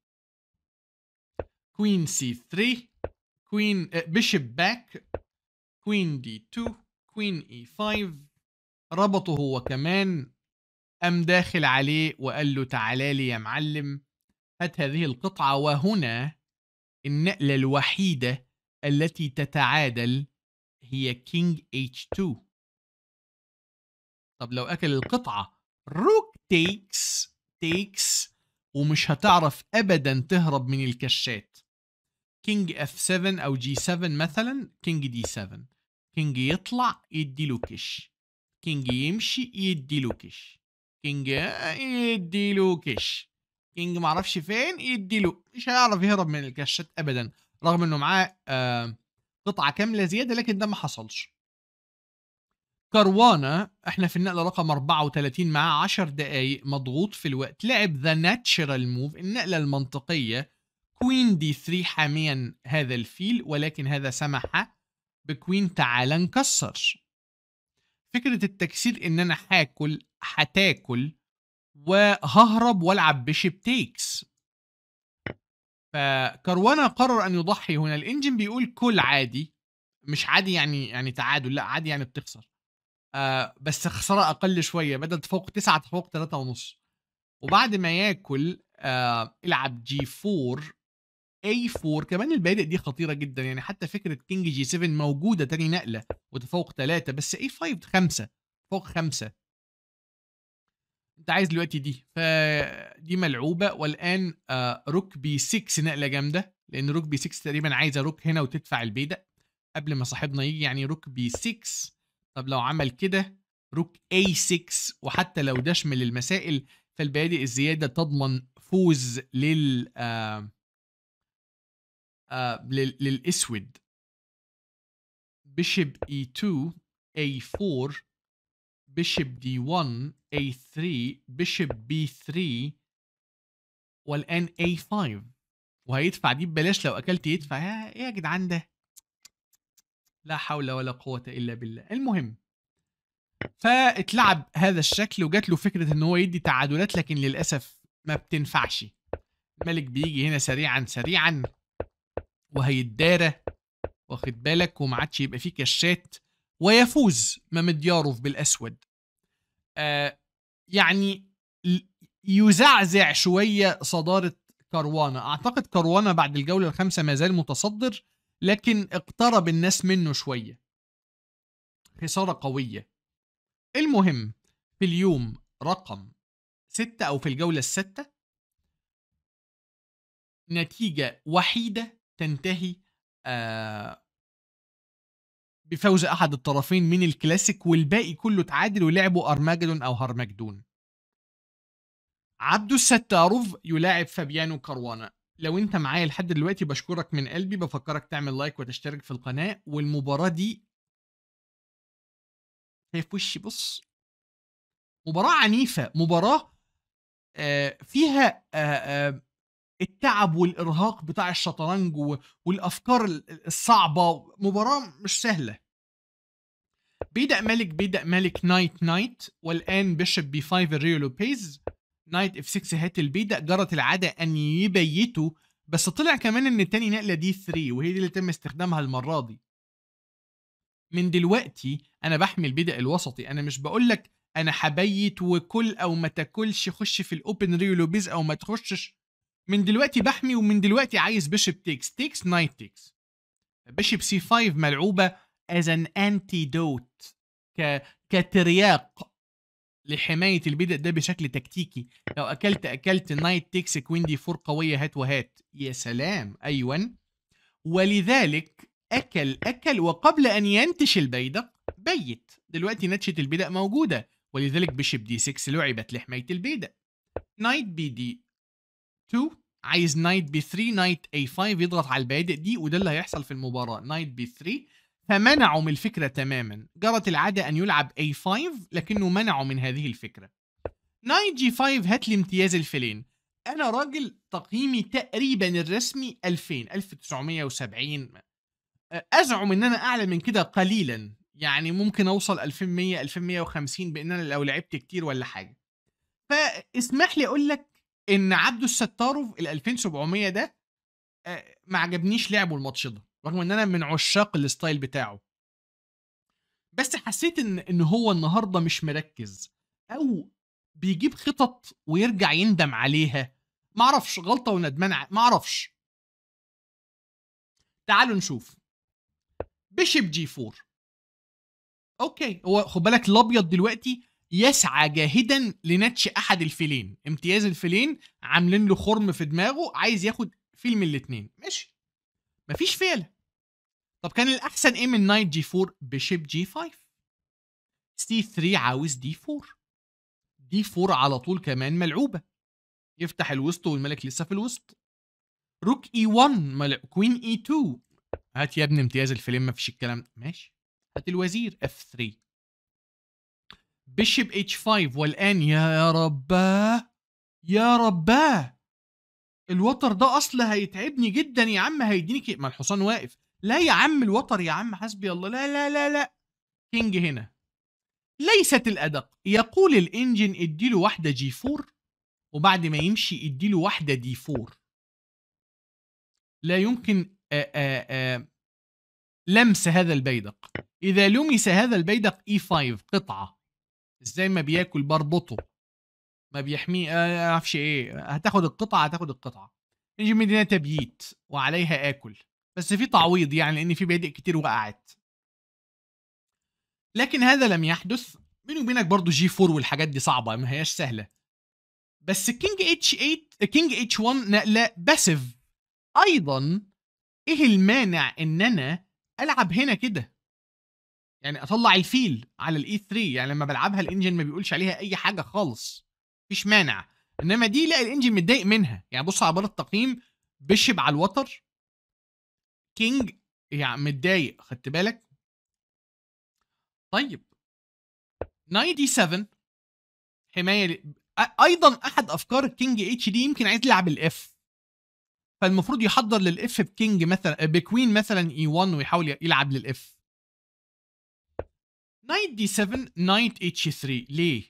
كوين سي 3 كوين بيشب باك كوين دي 2 كوين اي 5 ربطه هو كمان أم داخل عليه وقال له تعالى لي يا معلم هات هذه القطعة وهنا النقلة الوحيدة التي تتعادل هي كينج H2 طب لو أكل القطعة روك تيكس تيكس ومش هتعرف أبدا تهرب من الكشات كينج F7 أو G7 مثلا كينج D7 كينج يطلع يديله كش كينج يمشي يديله كش كينج يديله كش كينج معرفش فين يدي له مش هيعرف يهرب من الكشات ابدا رغم انه معاه آه قطعه كامله زياده لكن ده ما حصلش كروانا احنا في النقله رقم 34 معاه 10 دقايق مضغوط في الوقت لعب ذا ناتشرال موف النقله المنطقيه كوين دي 3 حاميا هذا الفيل ولكن هذا سمح بكوين تعالى نكسر فكره التكسير ان انا هاكل هتاكل وههرب والعب بشيب تيكس فكروانا قرر ان يضحي هنا الانجن بيقول كل عادي مش عادي يعني يعني تعادل لا عادي يعني بتخسر آه بس خساره اقل شويه بدل تفوق تسعة تفوق تلاتة ونص وبعد ما ياكل آه العب جي 4 A4 كمان البادئ دي خطيره جدا يعني حتى فكره كينج جي 7 موجوده تاني نقله وتفوق ثلاثه بس A5 خمسه فوق خمسه انت عايز دلوقتي دي فدي ملعوبه والان آه، روك بي 6 نقله جامده لان روك بي 6 تقريبا عايزه روك هنا وتدفع البيدق قبل ما صاحبنا يجي يعني روك بي 6 طب لو عمل كده روك اي 6 وحتى لو دشمل المسائل فالبادئ الزياده تضمن فوز لل آه آه، للاسود بيشب اي 2 اي 4 بيشب دي 1 اي 3 بيشب بي 3 والان اي 5 وهيدفع دي ببلاش لو اكلت يدفع ايه يا جدعان ده لا حول ولا قوه الا بالله المهم فاتلعب هذا الشكل وجات له فكره ان هو يدي تعادلات لكن للاسف ما بتنفعش الملك بيجي هنا سريعا سريعا وهيتدارى واخد بالك وما عادش يبقى فيه كشات ويفوز مامدياروف بالاسود آه يعني يزعزع شويه صداره كروانا اعتقد كروانا بعد الجوله الخامسه ما زال متصدر لكن اقترب الناس منه شويه خساره قويه المهم في اليوم رقم ستة أو في الجولة الستة نتيجة وحيدة تنتهي آه، بفوز احد الطرفين من الكلاسيك والباقي كله تعادل ولعبوا ارماجدون او هرمجدون عبدو الستاروف يلاعب فابيانو كروانا لو انت معايا لحد دلوقتي بشكرك من قلبي بفكرك تعمل لايك وتشترك في القناه والمباراه دي شايف وشي بص مباراه عنيفه مباراه آه، فيها آه، التعب والارهاق بتاع الشطرنج والافكار الصعبه مباراه مش سهله بيدأ ملك بيدأ ملك نايت نايت والآن بيشب بي 5 الريو لوبيز نايت اف 6 هات البيدأ جرت العادة أن يبيته بس طلع كمان إن تاني نقلة دي 3 وهي دي اللي تم استخدامها المرة دي من دلوقتي أنا بحمي بيدأ الوسطي أنا مش بقول لك أنا حبيت وكل أو ما تاكلش خش في الأوبن ريو لوبيز أو ما تخشش من دلوقتي بحمي ومن دلوقتي عايز بيشب تيكس تيكس نايت تيكس بيشب سي 5 ملعوبه از ان انتيدوت ك كترياق لحمايه البدء ده بشكل تكتيكي لو اكلت اكلت نايت تيكس كوين دي 4 قويه هات وهات يا سلام ايون ولذلك اكل اكل وقبل ان ينتش البيدق بيت دلوقتي نتشه البدء موجوده ولذلك بشب دي 6 لعبت لحمايه البيدق نايت بي دي 2 عايز نايت بي 3 نايت اي 5 يضغط على البادئ دي وده اللي هيحصل في المباراه نايت بي 3 فمنعوا من الفكره تماما جرت العاده ان يلعب اي 5 لكنه منعه من هذه الفكره نايت جي 5 هات لي امتياز الفيلين انا راجل تقييمي تقريبا الرسمي 2000 1970 ازعم ان انا اعلى من كده قليلا يعني ممكن اوصل 2100 2150 بان انا لو لعبت كتير ولا حاجه فاسمح لي اقول لك ان عبده الستاروف ال 2700 ده ما عجبنيش لعبه الماتش ده رغم ان انا من عشاق الستايل بتاعه بس حسيت ان ان هو النهارده مش مركز او بيجيب خطط ويرجع يندم عليها ما اعرفش غلطه وندمان ع... اعرفش تعالوا نشوف بيشب جي 4 اوكي هو خد بالك الابيض دلوقتي يسعى جاهدا لنتش احد الفيلين امتياز الفيلين عاملين له خرم في دماغه عايز ياخد فيل من الاثنين ماشي مفيش فيلة طب كان الاحسن ايه من نايت جي 4 بشيب جي 5 سي 3 عاوز دي 4 دي 4 على طول كمان ملعوبه يفتح الوسط والملك لسه في الوسط روك اي 1 ملع... كوين اي 2 هات يا ابني امتياز الفيلين مفيش الكلام ماشي هات الوزير اف 3 بيشب اتش 5 والان يا رباه يا رباه الوتر ده اصلا هيتعبني جدا يا عم هيديني كي... ما الحصان واقف لا يا عم الوتر يا عم حسبي الله لا لا لا لا كينج هنا ليست الادق يقول الانجن اديله واحده جي 4 وبعد ما يمشي اديله واحده دي 4 لا يمكن آآ آه، آآ آه، آه، لمس هذا البيدق إذا لمس هذا البيدق E5 قطعة ازاي ما بياكل بربطه ما بيحميه آه، ما اعرفش ايه هتاخد القطعه هتاخد القطعه نجي مدينه تبييت وعليها اكل بس في تعويض يعني لان في بادئ كتير وقعت لكن هذا لم يحدث بيني وبينك برضو جي 4 والحاجات دي صعبه ما هياش سهله بس كينج اتش 8 كينج اتش 1 نقله باسيف ايضا ايه المانع ان انا العب هنا كده يعني اطلع الفيل على الاي 3 يعني لما بلعبها الانجن ما بيقولش عليها اي حاجه خالص مفيش مانع انما دي لا الانجن متضايق منها يعني بص على بار التقييم بشب على الوتر كينج يعني متضايق خدت بالك طيب 97 حمايه ايضا احد افكار كينج اتش دي يمكن عايز يلعب الاف فالمفروض يحضر للاف بكينج مثلا بكوين مثلا اي e 1 ويحاول يلعب للاف نايت دي 7 نايت اتش 3 ليه؟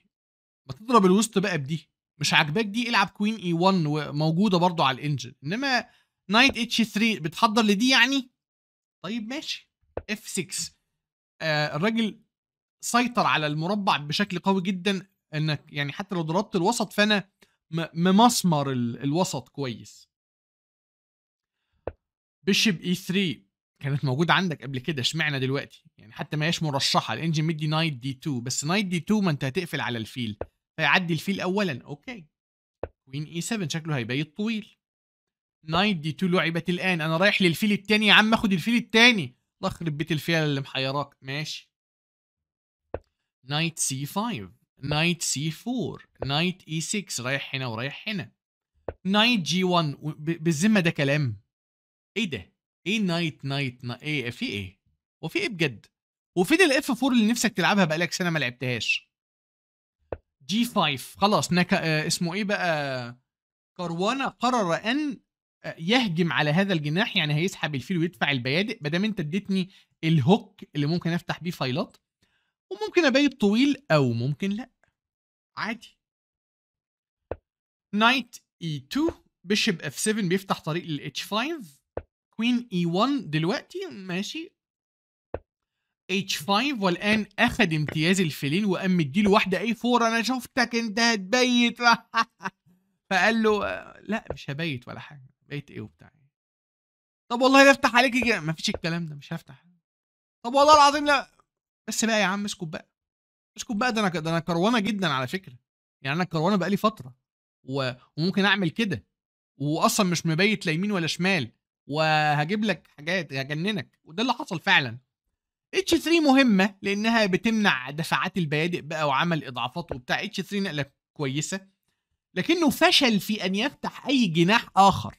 ما تضرب الوسط بقى بدي مش عاجباك دي العب كوين اي 1 وموجوده برضو على الانجن انما نايت اتش 3 بتحضر لدي يعني طيب ماشي اف 6 آه الراجل سيطر على المربع بشكل قوي جدا انك يعني حتى لو ضربت الوسط فانا ممسمر الوسط كويس بيشب اي 3 كانت موجوده عندك قبل كده اشمعنى دلوقتي يعني حتى ما هياش مرشحه الانجن مدي نايت دي 2 بس نايت دي 2 ما انت هتقفل على الفيل فيعدي الفيل اولا اوكي كوين اي 7 شكله هيبيت طويل نايت دي 2 لعبت الان انا رايح للفيل التاني يا عم اخد الفيل التاني الله يخرب بيت الفيله اللي محيراك ماشي نايت سي 5 نايت سي 4 نايت اي 6 رايح هنا ورايح هنا نايت جي 1 بالذمه ده كلام ايه ده ايه نايت نايت, نايت ايه في ايه وفي ايه بجد وفين الاف 4 اللي نفسك تلعبها بقالك سنه ما لعبتهاش جي 5 خلاص نكا آه، اسمه ايه بقى كروانا قرر ان آه، يهجم على هذا الجناح يعني هيسحب الفيل ويدفع البيادق ما دام انت اديتني الهوك اللي ممكن افتح بيه فايلات وممكن ابيت طويل او ممكن لا عادي نايت اي 2 بيشب اف 7 بيفتح طريق للاتش 5 كوين اي 1 دلوقتي ماشي اتش 5 والان اخذ امتياز الفيلين وقام مديله واحده اي 4 انا شفتك انت هتبيت فقال له لا مش هبيت ولا حاجه بيت ايه وبتاع طب والله لا افتح عليك جي. مفيش الكلام ده مش هفتح طب والله العظيم لا بس بقى يا عم اسكت بقى اسكت بقى ده انا ده انا كروانه جدا على فكره يعني انا كروانه بقالي فتره و... وممكن اعمل كده واصلا مش مبيت لا يمين ولا شمال وهجيب لك حاجات هجننك وده اللي حصل فعلا اتش 3 مهمه لانها بتمنع دفعات البيادق بقى وعمل اضعافات وبتاع اتش 3 نقله كويسه لكنه فشل في ان يفتح اي جناح اخر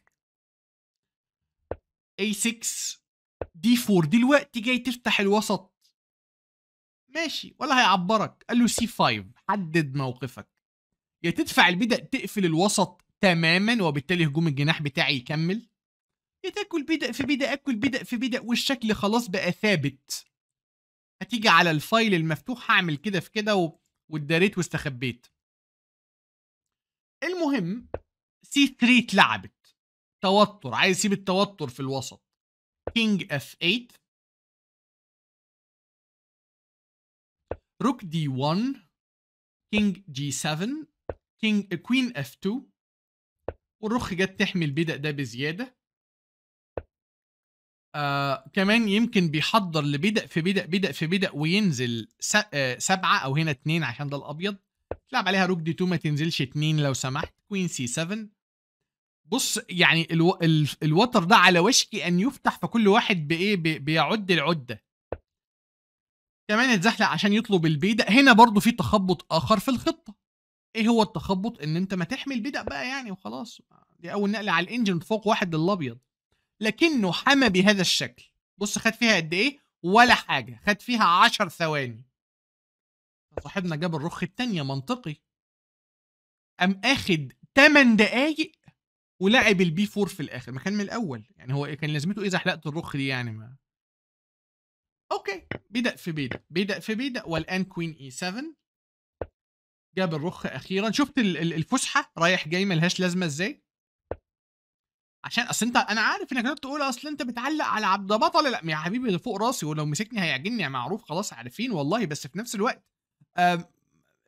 اي 6 دي 4 دلوقتي جاي تفتح الوسط ماشي ولا هيعبرك قال له سي 5 حدد موقفك يا تدفع البدء تقفل الوسط تماما وبالتالي هجوم الجناح بتاعي يكمل بتاكل إيه بدأ في بدأ اكل بدأ في بدأ والشكل خلاص بقى ثابت هتيجي على الفايل المفتوح هعمل كده في كده واتداريت واستخبيت المهم سي 3 اتلعبت توتر عايز يسيب التوتر في الوسط كينج اف 8 روك دي 1 كينج جي 7 كينج كوين اف 2 والرخ جت تحمي البدأ ده بزياده آه كمان يمكن بيحضر لبدأ في بدأ بدأ في بدأ وينزل آه، سبعة أو هنا اتنين عشان ده الأبيض تلعب عليها روك دي 2 ما تنزلش اتنين لو سمحت كوين سي 7 بص يعني الو... ال... الوتر ده على وشك أن يفتح فكل واحد بإيه ب... بيعد العدة كمان اتزحلق عشان يطلب البيدا هنا برضو في تخبط آخر في الخطة ايه هو التخبط ان انت ما تحمل بدأ بقى يعني وخلاص دي اول نقله على الانجن فوق واحد للابيض لكنه حمى بهذا الشكل بص خد فيها قد ايه ولا حاجه خد فيها 10 ثواني صاحبنا جاب الرخ التانية منطقي قام اخد 8 دقايق ولعب البي 4 في الاخر ما كان من الاول يعني هو كان لازمته ايه حلقت الرخ دي يعني ما اوكي بدأ في بدأ بدأ في بدأ والان كوين اي 7 جاب الرخ اخيرا شفت الفسحه رايح جاي ملهاش لازمه ازاي عشان اصل انت انا عارف انك تقول اصل انت بتعلق على عبد بطل لا يا حبيبي اللي فوق راسي ولو مسكني هيعجني معروف خلاص عارفين والله بس في نفس الوقت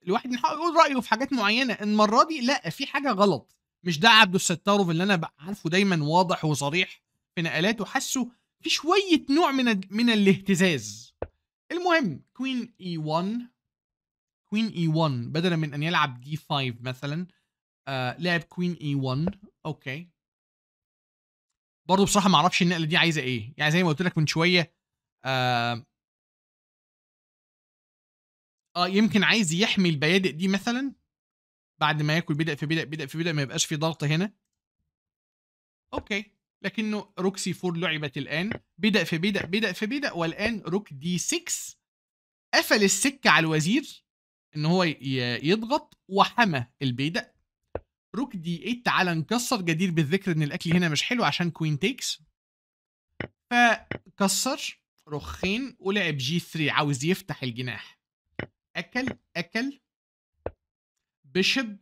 الواحد من حقه يقول رايه في حاجات معينه المره دي لا في حاجه غلط مش ده عبد الستاروف اللي انا عارفه دايما واضح وصريح في نقلاته حاسه في شويه نوع من من الاهتزاز المهم كوين اي 1 كوين اي 1 بدلا من ان يلعب دي 5 مثلا آه لعب كوين اي 1 اوكي برضه بصراحه ما اعرفش النقله دي عايزه ايه يعني زي ما قلت لك من شويه آه, اه يمكن عايز يحمي البيادق دي مثلا بعد ما ياكل بدأ في بدأ بدأ في بدأ ما يبقاش في ضغط هنا اوكي لكنه روك سي 4 لعبت الان بدأ في بدأ بدأ في بدأ والان روك دي 6 قفل السكه على الوزير ان هو يضغط وحمى البيدق روك دي 8 تعالى نكسر جدير بالذكر ان الاكل هنا مش حلو عشان كوين تيكس فكسر رخين ولعب جي 3 عاوز يفتح الجناح اكل اكل بيشب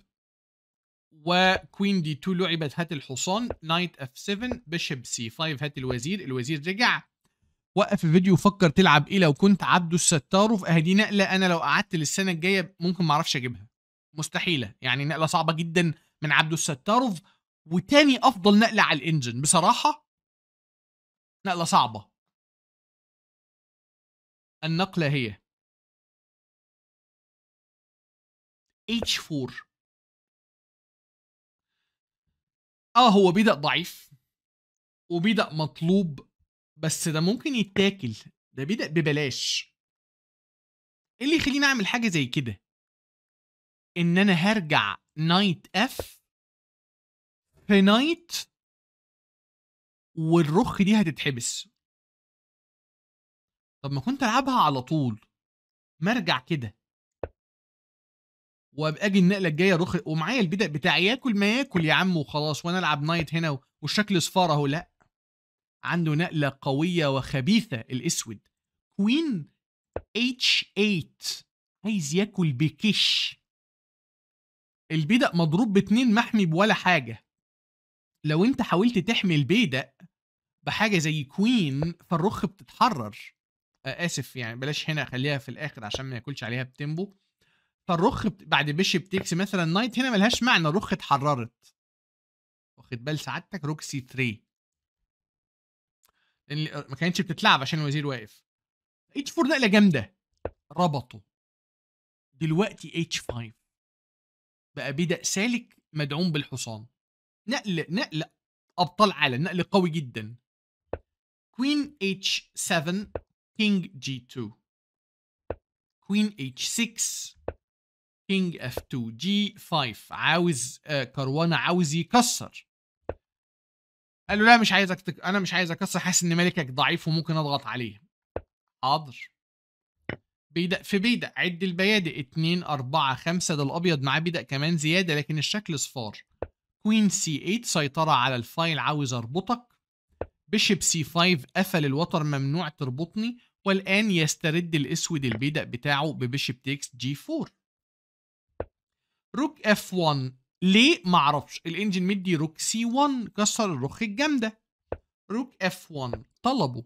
وكوين دي 2 لعبت هات الحصان نايت اف 7 بيشب سي 5 هات الوزير الوزير رجع وقف الفيديو وفكر تلعب ايه لو كنت عبده الستار في اهدي نقله انا لو قعدت للسنه الجايه ممكن ما اعرفش اجيبها مستحيله يعني نقله صعبه جدا من عبد الستاروف وتاني افضل نقله على الانجن بصراحه نقله صعبه النقله هي H4 اه هو بيدق ضعيف وبيدق مطلوب بس ده ممكن يتاكل ده بيدق ببلاش ايه اللي يخليني اعمل حاجه زي كده ان انا هرجع نايت اف في نايت والرخ دي هتتحبس طب ما كنت العبها على طول ما ارجع كده وابقى اجي النقله الجايه رخ ومعايا البدا بتاعي ياكل ما ياكل يا عم وخلاص وانا العب نايت هنا والشكل صفار اهو لا عنده نقله قويه وخبيثه الاسود كوين اتش 8 عايز ياكل بكش البيدق مضروب باتنين محمي بولا حاجة لو انت حاولت تحمي البيدق بحاجة زي كوين فالرخ بتتحرر آه، اسف يعني بلاش هنا خليها في الاخر عشان ما ياكلش عليها بتيمبو فالرخ بعد بيشب تكس مثلا نايت هنا ملهاش معنى الرخ اتحررت واخد بال سعادتك روكسي 3 لان ما كانتش بتتلعب عشان الوزير واقف اتش 4 نقله جامده ربطه دلوقتي اتش 5 بقى بدأ سالك مدعوم بالحصان نقل نقل ابطال عالم نقل قوي جدا كوين اتش 7 كينج جي 2 كوين اتش 6 كينج اف 2 جي 5 عاوز كروانا آه، كروانه عاوز يكسر قال له لا مش عايزك تك... انا مش عايز اكسر حاسس ان ملكك ضعيف وممكن اضغط عليه حاضر بيدق في بيدق عد البيادق 2 4 5 ده الابيض معاه بيدق كمان زياده لكن الشكل صفار كوين سي 8 سيطره على الفايل عاوز اربطك بيشب سي 5 قفل الوتر ممنوع تربطني والان يسترد الاسود البيدق بتاعه ببيشب تيكس جي 4 روك اف 1 ليه معرفش الانجن مدي روك سي 1 كسر الرخ الجامده روك اف 1 طلبه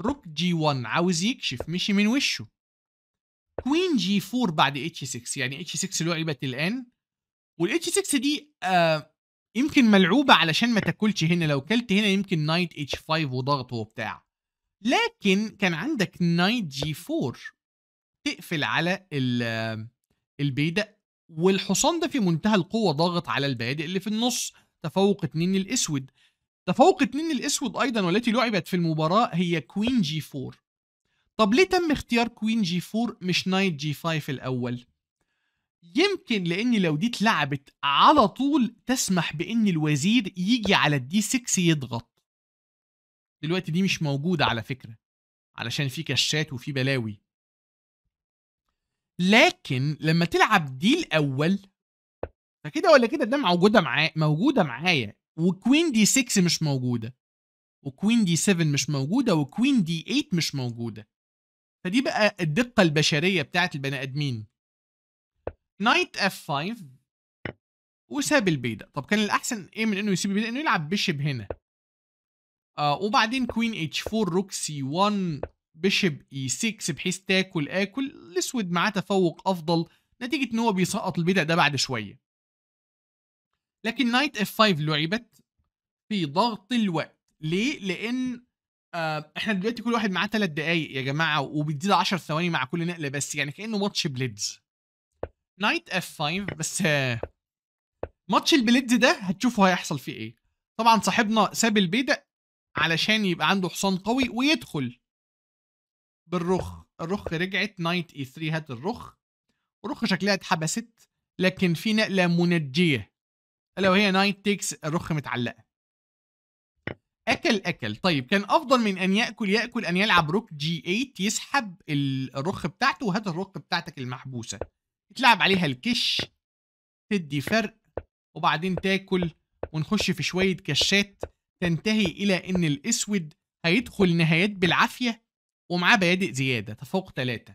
روك جي 1 عاوز يكشف مشي من وشه كوين جي 4 بعد اتش 6 يعني اتش 6 لعبت الان والاتش 6 دي آه يمكن ملعوبه علشان ما تاكلش هنا لو كلت هنا يمكن نايت اتش 5 وضغط وبتاع لكن كان عندك نايت جي 4 تقفل على آه، البيدق والحصان ده في منتهى القوه ضاغط على البادئ اللي في النص تفوق اتنين الاسود تفوق اتنين الاسود ايضا والتي لعبت في المباراه هي كوين جي 4 طب ليه تم اختيار كوين جي 4 مش نايت جي 5 الاول يمكن لان لو دي اتلعبت على طول تسمح بان الوزير يجي على الدي 6 يضغط دلوقتي دي مش موجوده على فكره علشان في كشات وفي بلاوي لكن لما تلعب دي الاول فكده ولا كده ده موجوده معايا موجوده معايا وكوين دي 6 مش موجوده وكوين دي 7 مش موجوده وكوين دي 8 مش موجوده فدي بقى الدقه البشريه بتاعت البني ادمين نايت اف 5 وساب البيضه طب كان الاحسن ايه من انه يسيب البيضه انه يلعب بيشب هنا آه وبعدين كوين اتش 4 روك سي 1 بيشب اي 6 بحيث تاكل اكل الاسود معاه تفوق افضل نتيجه ان هو بيسقط البيضه ده بعد شويه لكن نايت اف 5 لعبت في ضغط الوقت ليه لان آه احنا دلوقتي كل واحد معاه ثلاث دقايق يا جماعه وبيديله 10 ثواني مع كل نقله بس يعني كانه ماتش بليدز نايت اف 5 بس آه ماتش البليدز ده هتشوفوا هيحصل فيه ايه طبعا صاحبنا ساب البيدق علشان يبقى عنده حصان قوي ويدخل بالرخ الرخ رجعت نايت اي e 3 هات الرخ الرخ شكلها اتحبست لكن في نقله منجيه الا وهي نايت تيكس الرخ متعلقه اكل اكل طيب كان افضل من ان ياكل ياكل ان يلعب روك جي 8 يسحب الرخ بتاعته وهات الرخ بتاعتك المحبوسه تلعب عليها الكش تدي فرق وبعدين تاكل ونخش في شويه كشات تنتهي الى ان الاسود هيدخل نهايات بالعافيه ومعاه بيادق زياده تفوق ثلاثة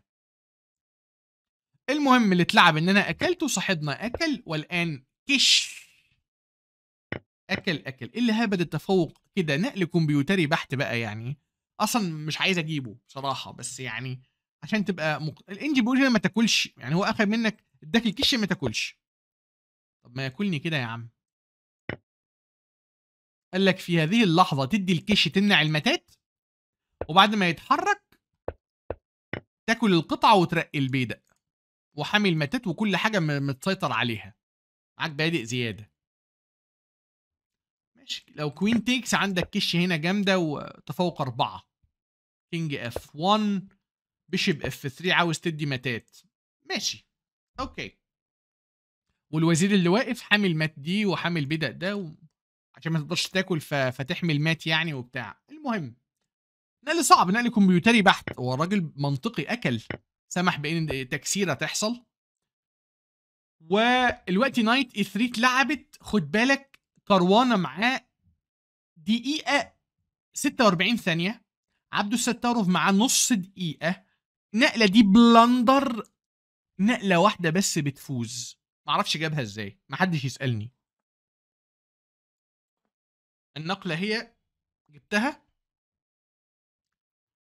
المهم اللي اتلعب ان انا اكلت وصاحبنا اكل والان كش اكل اكل إيه اللي هبد التفوق كده نقل كمبيوتري بحت بقى يعني اصلا مش عايز اجيبه بصراحه بس يعني عشان تبقى مق... الانجي بيقول ما تاكلش يعني هو اخد منك اداك الكش ما تاكلش طب ما ياكلني كده يا عم قال لك في هذه اللحظه تدي الكش تمنع المتات وبعد ما يتحرك تاكل القطعه وترقي البيدق وحامي المتات وكل حاجه متسيطر عليها معاك بادئ زياده ماشي لو كوين تيكس عندك كش هنا جامده وتفوق اربعه كينج اف 1 بيشب اف 3 عاوز تدي متات ماشي اوكي والوزير اللي واقف حامل مات دي وحامل بدأ ده عشان ما تقدرش تاكل فتحمل مات يعني وبتاع المهم نقل صعب نقل كمبيوتري بحت هو الراجل منطقي اكل سمح بان تكسيره تحصل والوقت نايت اي e 3 اتلعبت خد بالك كروانة معاه دقيقة 46 ثانية عبدو الستاروف معاه نص دقيقة النقلة دي بلندر نقلة واحدة بس بتفوز معرفش جابها ازاي محدش يسألني النقلة هي جبتها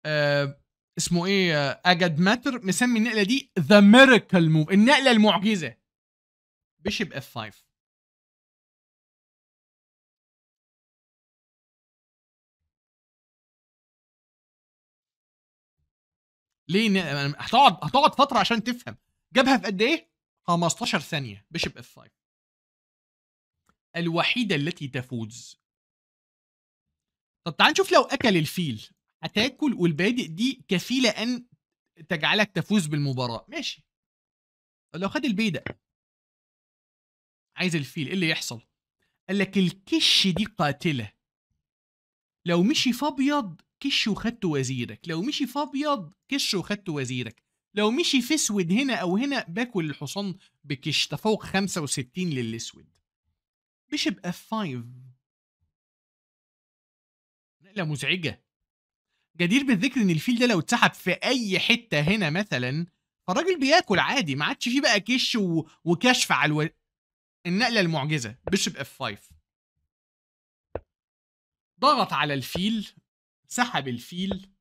آه اسمه ايه اجد ماتر مسمي النقله دي ذا ميركل موف النقله المعجزه بيشب اف 5 ليه يعني هتقعد هتقعد فتره عشان تفهم جابها في قد ايه 15 ثانيه بيشب اف 5 الوحيده التي تفوز طب تعال نشوف لو اكل الفيل هتاكل والبادئ دي كفيله ان تجعلك تفوز بالمباراه ماشي لو خد البيدق عايز الفيل ايه اللي يحصل قال لك الكش دي قاتله لو مشي في ابيض كش وخدت وزيرك لو مشي في ابيض كش وخدت وزيرك لو مشي في اسود هنا او هنا باكل الحصان بكش تفوق 65 للاسود بيشب اف 5 نقله مزعجه جدير بالذكر ان الفيل ده لو اتسحب في اي حته هنا مثلا فالراجل بياكل عادي ما عادش فيه بقى كش و... وكشف على الو... النقله المعجزه بيشب اف 5 ضغط على الفيل سحب الفيل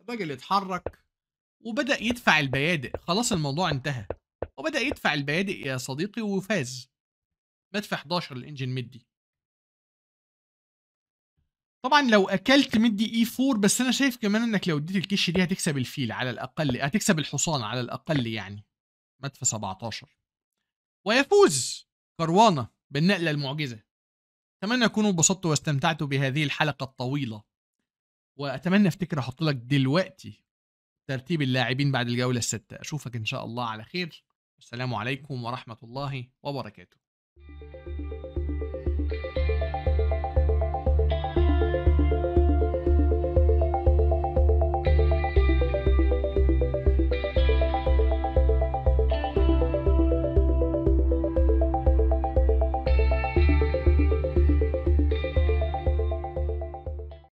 الراجل اتحرك وبدأ يدفع البيادق خلاص الموضوع انتهى وبدأ يدفع البيادق يا صديقي وفاز مدفع 11 الانجن مدي طبعا لو اكلت مدي اي e 4 بس انا شايف كمان انك لو اديت الكش دي هتكسب الفيل على الاقل هتكسب الحصان على الاقل يعني مدفع 17 ويفوز كروانه بالنقله المعجزه اتمنى تكونوا انبسطتوا واستمتعتوا بهذه الحلقه الطويله واتمنى افتكر احط لك دلوقتي ترتيب اللاعبين بعد الجوله السته اشوفك ان شاء الله على خير السلام عليكم ورحمه الله وبركاته